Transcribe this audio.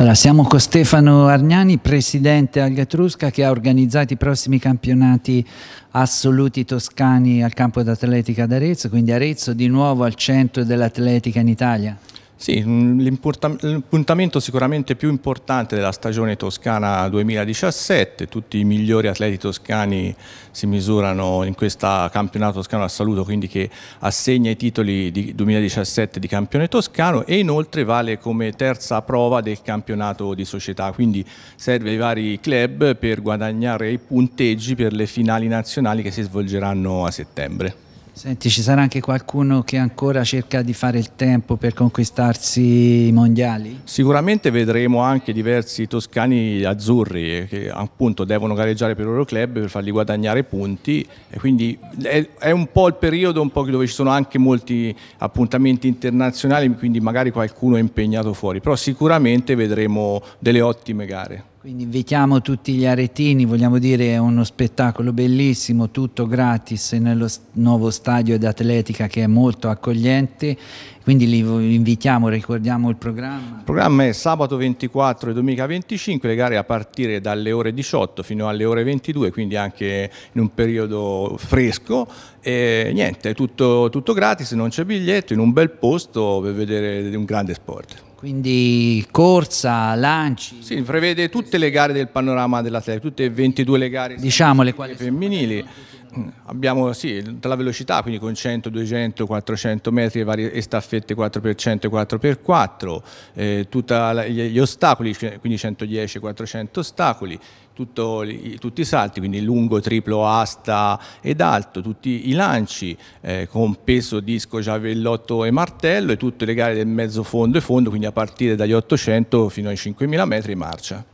Allora, siamo con Stefano Argnani, presidente Algatrusca, che ha organizzato i prossimi campionati assoluti toscani al campo d'atletica ad Arezzo, quindi Arezzo di nuovo al centro dell'atletica in Italia. Sì, mm, l'appuntamento sicuramente più importante della stagione toscana 2017, tutti i migliori atleti toscani si misurano in questo campionato toscano a saluto, quindi che assegna i titoli di 2017 di campione toscano e inoltre vale come terza prova del campionato di società, quindi serve ai vari club per guadagnare i punteggi per le finali nazionali che si svolgeranno a settembre. Senti, ci sarà anche qualcuno che ancora cerca di fare il tempo per conquistarsi i mondiali? Sicuramente vedremo anche diversi toscani azzurri che appunto devono gareggiare per il loro club per farli guadagnare punti e quindi è, un po' il periodo un po dove ci sono anche molti appuntamenti internazionali, quindi magari qualcuno è impegnato fuori, però sicuramente vedremo delle ottime gare. Quindi invitiamo tutti gli aretini, vogliamo dire è uno spettacolo bellissimo, tutto gratis nello nuovo stadio d'atletica che è molto accogliente, quindi li invitiamo, ricordiamo il programma. Il programma è sabato 24 e domenica 25, le gare a partire dalle ore 18 fino alle ore 22, quindi anche in un periodo fresco e niente, è tutto, tutto gratis, non c'è biglietto, in un bel posto per vedere un grande sport. Quindi corsa, lanci. Sì, prevede tutte le gare del panorama dell'atleta, tutte e 22 le gare diciamo le quali femminili. Sono Mm, abbiamo sì, dalla velocità, quindi con 100, 200, 400 metri, varie staffette 4x100 e 4x4, eh, tutti gli ostacoli, cioè, quindi 110, 400 ostacoli, tutto, tutti i salti, quindi lungo, triplo, asta ed alto, tutti i lanci eh, con peso, disco, giavellotto e martello e tutte le gare del mezzo fondo e fondo, quindi a partire dagli 800 fino ai 5000 metri marcia.